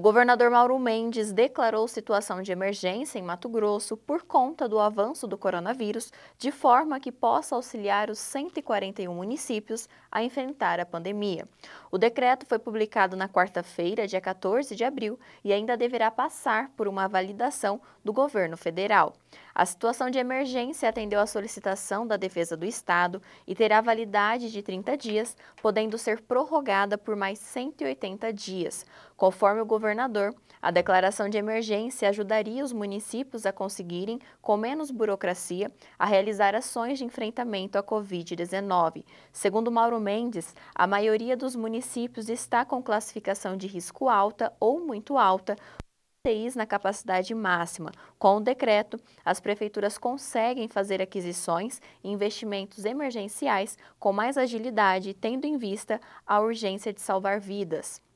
O governador Mauro Mendes declarou situação de emergência em Mato Grosso por conta do avanço do coronavírus, de forma que possa auxiliar os 141 municípios a enfrentar a pandemia. O decreto foi publicado na quarta-feira, dia 14 de abril, e ainda deverá passar por uma validação do governo federal. A situação de emergência atendeu à solicitação da Defesa do Estado e terá validade de 30 dias, podendo ser prorrogada por mais 180 dias, conforme o governo governador, a declaração de emergência ajudaria os municípios a conseguirem, com menos burocracia, a realizar ações de enfrentamento à Covid-19. Segundo Mauro Mendes, a maioria dos municípios está com classificação de risco alta ou muito alta, UTIs na capacidade máxima. Com o decreto, as prefeituras conseguem fazer aquisições e investimentos emergenciais com mais agilidade, tendo em vista a urgência de salvar vidas.